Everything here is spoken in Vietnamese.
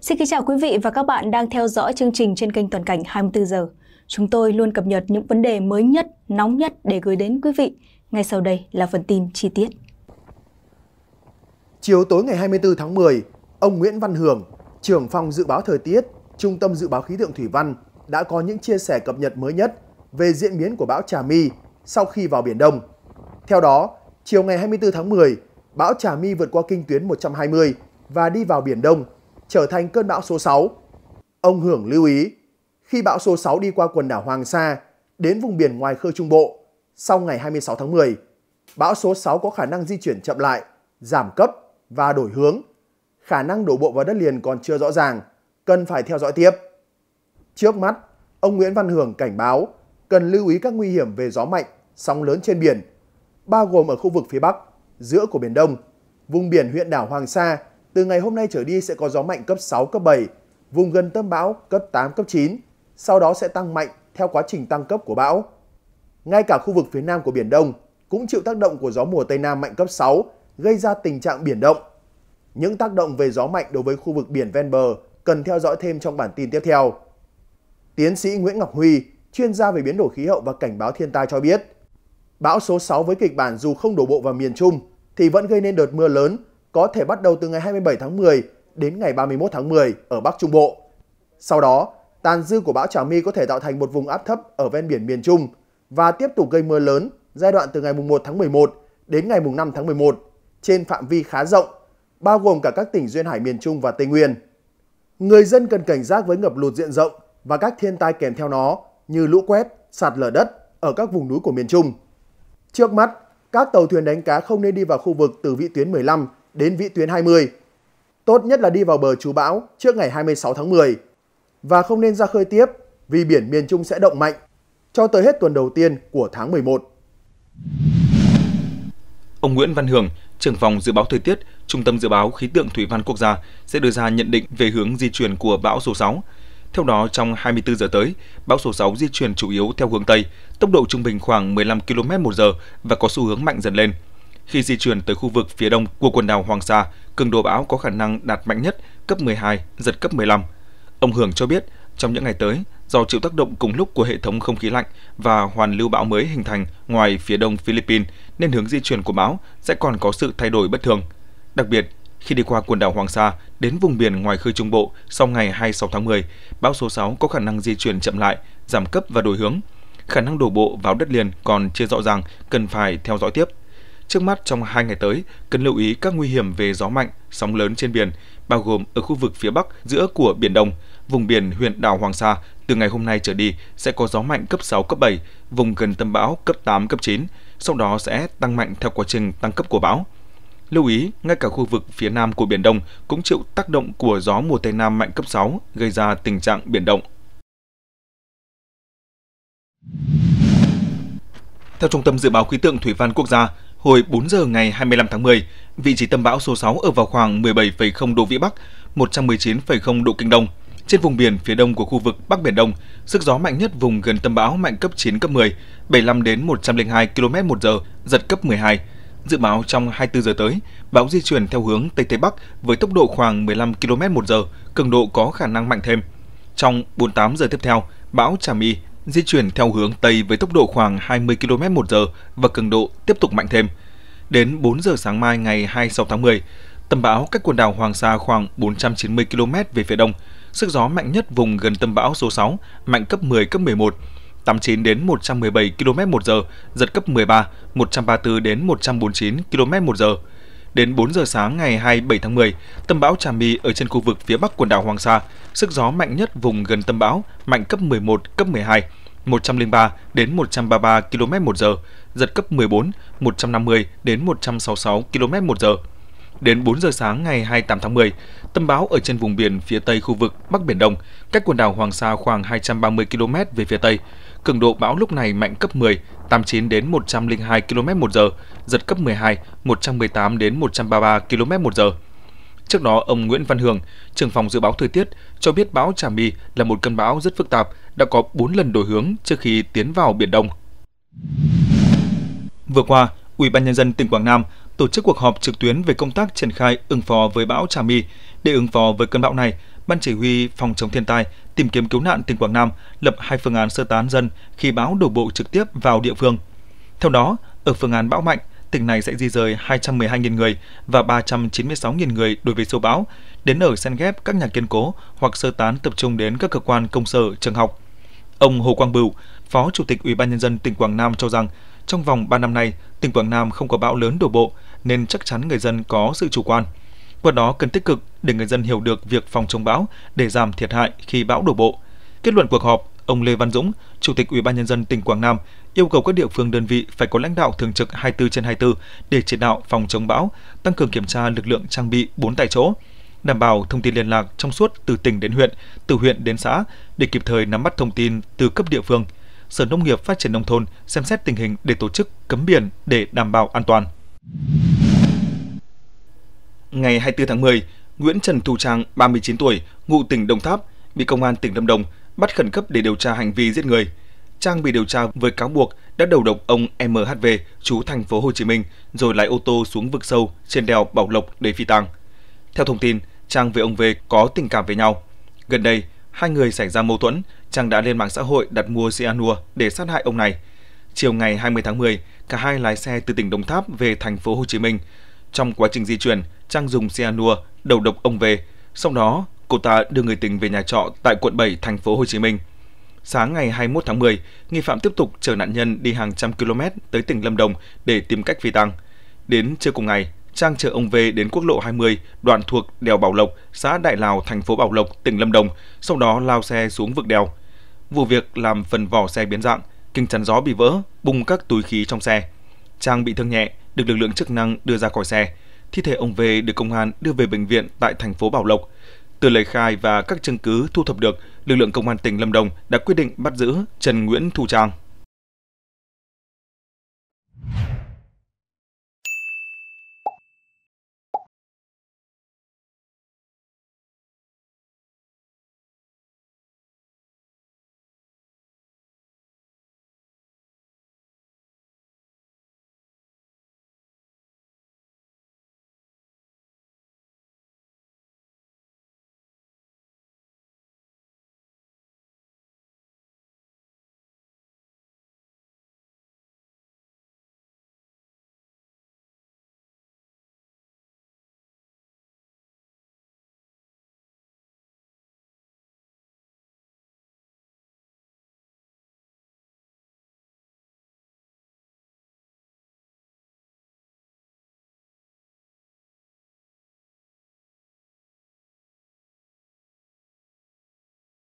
Xin kính chào quý vị và các bạn đang theo dõi chương trình trên kênh Toàn cảnh 24 giờ. Chúng tôi luôn cập nhật những vấn đề mới nhất, nóng nhất để gửi đến quý vị. Ngay sau đây là phần tin chi tiết. Chiều tối ngày 24 tháng 10, ông Nguyễn Văn Hưởng, trưởng phòng dự báo thời tiết, Trung tâm dự báo khí tượng thủy văn đã có những chia sẻ cập nhật mới nhất về diễn biến của bão Trà My sau khi vào biển Đông. Theo đó, chiều ngày 24 tháng 10, bão Trà My vượt qua kinh tuyến 120 và đi vào biển Đông trở thành cơn bão số 6. Ông Hưởng lưu ý, khi bão số 6 đi qua quần đảo Hoàng Sa đến vùng biển ngoài khơi Trung Bộ sau ngày 26 tháng 10, bão số 6 có khả năng di chuyển chậm lại, giảm cấp và đổi hướng. Khả năng đổ bộ vào đất liền còn chưa rõ ràng, cần phải theo dõi tiếp. Trước mắt, ông Nguyễn Văn Hưởng cảnh báo cần lưu ý các nguy hiểm về gió mạnh, sóng lớn trên biển, bao gồm ở khu vực phía Bắc, giữa của Biển Đông, vùng biển huyện đảo Hoàng Sa từ ngày hôm nay trở đi sẽ có gió mạnh cấp 6, cấp 7, vùng gần tâm bão cấp 8, cấp 9, sau đó sẽ tăng mạnh theo quá trình tăng cấp của bão. Ngay cả khu vực phía nam của Biển Đông cũng chịu tác động của gió mùa Tây Nam mạnh cấp 6, gây ra tình trạng biển động. Những tác động về gió mạnh đối với khu vực biển ven bờ cần theo dõi thêm trong bản tin tiếp theo. Tiến sĩ Nguyễn Ngọc Huy, chuyên gia về biến đổi khí hậu và cảnh báo thiên tai cho biết, bão số 6 với kịch bản dù không đổ bộ vào miền Trung thì vẫn gây nên đợt mưa lớn có thể bắt đầu từ ngày 27 tháng 10 đến ngày 31 tháng 10 ở Bắc Trung Bộ. Sau đó, tàn dư của bão Trà My có thể tạo thành một vùng áp thấp ở ven biển miền Trung và tiếp tục gây mưa lớn giai đoạn từ ngày 1 tháng 11 đến ngày 5 tháng 11 trên phạm vi khá rộng, bao gồm cả các tỉnh Duyên Hải miền Trung và Tây Nguyên. Người dân cần cảnh giác với ngập lụt diện rộng và các thiên tai kèm theo nó như lũ quét, sạt lở đất ở các vùng núi của miền Trung. Trước mắt, các tàu thuyền đánh cá không nên đi vào khu vực từ vị tuyến 15 đến vĩ tuyến 20. Tốt nhất là đi vào bờ trú bão trước ngày 26 tháng 10 và không nên ra khơi tiếp vì biển miền Trung sẽ động mạnh cho tới hết tuần đầu tiên của tháng 11. Ông Nguyễn Văn Hưởng, trưởng phòng dự báo thời tiết, Trung tâm dự báo khí tượng thủy văn quốc gia sẽ đưa ra nhận định về hướng di chuyển của bão số 6. Theo đó, trong 24 giờ tới, bão số 6 di chuyển chủ yếu theo hướng Tây, tốc độ trung bình khoảng 15 km một giờ và có xu hướng mạnh dần lên – khi di chuyển tới khu vực phía đông của quần đảo Hoàng Sa, cường độ bão có khả năng đạt mạnh nhất cấp 12, giật cấp 15. Ông Hưởng cho biết, trong những ngày tới, do chịu tác động cùng lúc của hệ thống không khí lạnh và hoàn lưu bão mới hình thành ngoài phía đông Philippines, nên hướng di chuyển của bão sẽ còn có sự thay đổi bất thường. Đặc biệt, khi đi qua quần đảo Hoàng Sa đến vùng biển ngoài khơi Trung Bộ sau ngày 26 tháng 10, bão số 6 có khả năng di chuyển chậm lại, giảm cấp và đổi hướng. Khả năng đổ bộ vào đất liền còn chưa rõ ràng, cần phải theo dõi tiếp. Trước mắt trong hai ngày tới, cần lưu ý các nguy hiểm về gió mạnh, sóng lớn trên biển, bao gồm ở khu vực phía Bắc giữa của Biển Đông, vùng biển huyện đảo Hoàng Sa từ ngày hôm nay trở đi sẽ có gió mạnh cấp 6, cấp 7, vùng gần tâm bão cấp 8, cấp 9, sau đó sẽ tăng mạnh theo quá trình tăng cấp của bão. Lưu ý, ngay cả khu vực phía nam của Biển Đông cũng chịu tác động của gió mùa Tây Nam mạnh cấp 6, gây ra tình trạng biển động. Theo Trung tâm Dự báo Khí tượng Thủy văn Quốc gia, hồi 4 giờ ngày 25 tháng 10, vị trí tâm bão số 6 ở vào khoảng 17,0 độ Vĩ Bắc, 119,0 độ Kinh Đông. Trên vùng biển phía đông của khu vực Bắc Biển Đông, sức gió mạnh nhất vùng gần tâm bão mạnh cấp 9, cấp 10, 75 đến 102 km một giờ, giật cấp 12. Dự báo trong 24 giờ tới, bão di chuyển theo hướng Tây Tây Bắc với tốc độ khoảng 15 km một giờ, cường độ có khả năng mạnh thêm. Trong 48 giờ tiếp theo, bão Trà My di chuyển theo hướng Tây với tốc độ khoảng 20 km một giờ và cường độ tiếp tục mạnh thêm. Đến 4 giờ sáng mai ngày 26 tháng 10, tâm bão cách quần đảo Hoàng Sa khoảng 490 km về phía đông, sức gió mạnh nhất vùng gần tâm bão số 6, mạnh cấp 10, cấp 11, 89 đến 117 km một giờ, giật cấp 13, 134 đến 149 km một giờ, Đến 4 giờ sáng ngày 27 tháng 10, tâm bão Trà My ở trên khu vực phía bắc quần đảo Hoàng Sa, sức gió mạnh nhất vùng gần tâm bão mạnh cấp 11, cấp 12, 103 đến 133 km một giờ, giật cấp 14, 150 đến 166 km một giờ. Đến 4 giờ sáng ngày 28 tháng 10, tâm bão ở trên vùng biển phía tây khu vực Bắc Biển Đông, cách quần đảo Hoàng Sa khoảng 230 km về phía tây. Cường độ bão lúc này mạnh cấp 10, 89 đến 102 km một giờ, giật cấp 12, 118 đến 133 km một giờ. Trước đó, ông Nguyễn Văn Hường, trưởng phòng dự báo thời tiết, cho biết bão Trà My là một cơn bão rất phức tạp, đã có 4 lần đổi hướng trước khi tiến vào Biển Đông. Vừa qua, Ủy ban nhân dân tỉnh Quảng Nam tổ chức cuộc họp trực tuyến về công tác triển khai ứng phó với bão Trà My. Để ứng phó với cơn bão này, Ban chỉ huy phòng chống thiên tai, tìm kiếm cứu nạn tỉnh Quảng Nam lập hai phương án sơ tán dân khi bão đổ bộ trực tiếp vào địa phương. Theo đó, ở phương án bão mạnh, tỉnh này sẽ di rời 212.000 người và 396.000 người đối với siêu bão, đến ở xen ghép các nhà kiên cố hoặc sơ tán tập trung đến các cơ quan công sở, trường học. Ông Hồ Quang Bửu, Phó Chủ tịch Ủy ban nhân dân tỉnh Quảng Nam cho rằng, trong vòng 3 năm nay, tỉnh Quảng Nam không có bão lớn đổ bộ, nên chắc chắn người dân có sự chủ quan. Qua đó cần tích cực để người dân hiểu được việc phòng chống bão để giảm thiệt hại khi bão đổ bộ. Kết luận cuộc họp, ông Lê Văn Dũng, Chủ tịch Ủy ban nhân dân tỉnh Quảng Nam yêu cầu các địa phương đơn vị phải có lãnh đạo thường trực 24 trên 24 để chỉ đạo phòng chống bão, tăng cường kiểm tra lực lượng trang bị 4 tại chỗ, đảm bảo thông tin liên lạc trong suốt từ tỉnh đến huyện, từ huyện đến xã để kịp thời nắm bắt thông tin từ cấp địa phương. Sở Nông nghiệp Phát triển Nông thôn xem xét tình hình để tổ chức cấm biển để đảm bảo an toàn ngày 24 tháng 10, Nguyễn Trần Thù Trang, 39 tuổi, ngụ tỉnh Đồng Tháp, bị công an tỉnh Lâm Đồng bắt khẩn cấp để điều tra hành vi giết người. Trang bị điều tra với cáo buộc đã đầu độc ông MHV, chú thành phố Hồ Chí Minh, rồi lái ô tô xuống vực sâu trên đèo Bảo Lộc để phi tang. Theo thông tin, Trang với ông V có tình cảm với nhau. Gần đây, hai người xảy ra mâu thuẫn, Trang đã lên mạng xã hội đặt mua cyanua để sát hại ông này. Chiều ngày 20 tháng 10, cả hai lái xe từ tỉnh Đồng Tháp về thành phố Hồ Chí Minh. Trong quá trình di chuyển, Trang dùng xe nua đầu độc ông về, sau đó cô ta đưa người tình về nhà trọ tại quận 7 thành phố Hồ Chí Minh. Sáng ngày 21 tháng 10, nghi phạm tiếp tục chở nạn nhân đi hàng trăm km tới tỉnh Lâm Đồng để tìm cách phi tăng. Đến trưa cùng ngày, Trang chở ông về đến quốc lộ 20, đoạn thuộc đèo Bảo Lộc, xã Đại Lào, thành phố Bảo Lộc, tỉnh Lâm Đồng, sau đó lao xe xuống vực đèo. Vụ việc làm phần vỏ xe biến dạng, kinh chắn gió bị vỡ, bung các túi khí trong xe. Trang bị thương nhẹ, được lực lượng chức năng đưa ra khỏi xe. Thi thể ông V được công an đưa về bệnh viện tại thành phố Bảo Lộc. Từ lời khai và các chứng cứ thu thập được, lực lượng công an tỉnh Lâm Đồng đã quyết định bắt giữ Trần Nguyễn Thu Trang.